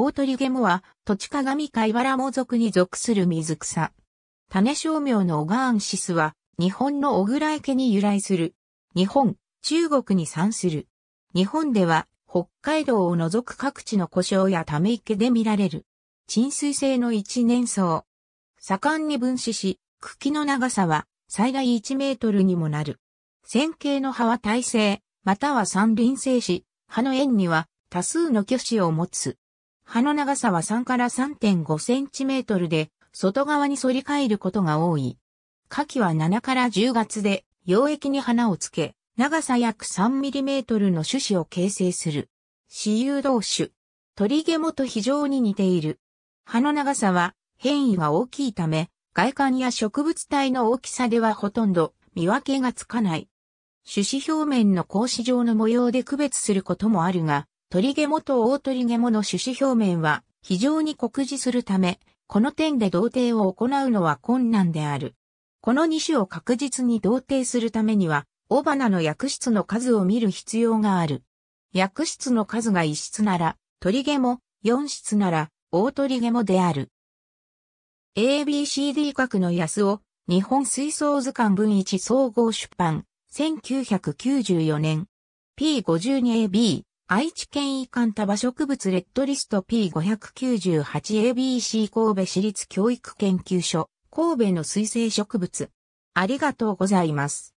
大鳥ゲモは、土地鏡貝原毛族に属する水草。種商名のオガーンシスは、日本の小倉池に由来する。日本、中国に産する。日本では、北海道を除く各地の故障やため池で見られる。沈水性の一年草。盛んに分子し、茎の長さは最大1メートルにもなる。線形の葉は耐性、または三輪性し、葉の円には多数の巨子を持つ。葉の長さは3から3.5センチメートルで、外側に反り返ることが多い。夏季は7から10月で、溶液に花をつけ、長さ約3ミリメートルの種子を形成する。私有同種。鳥ゲモと非常に似ている。葉の長さは変異が大きいため、外観や植物体の大きさではほとんど見分けがつかない。種子表面の格子状の模様で区別することもあるが、鳥毛モと大鳥毛モの種子表面は非常に酷似するため、この点で同定を行うのは困難である。この2種を確実に同定するためには、雄花の薬質の数を見る必要がある。薬質の数が1室なら、鳥毛も、4室なら、大鳥毛もである。ABCD 角の安を、日本水槽図鑑分1総合出版、1994年。P52AB、愛知県遺憾多場植物レッドリスト P598ABC 神戸市立教育研究所、神戸の水生植物。ありがとうございます。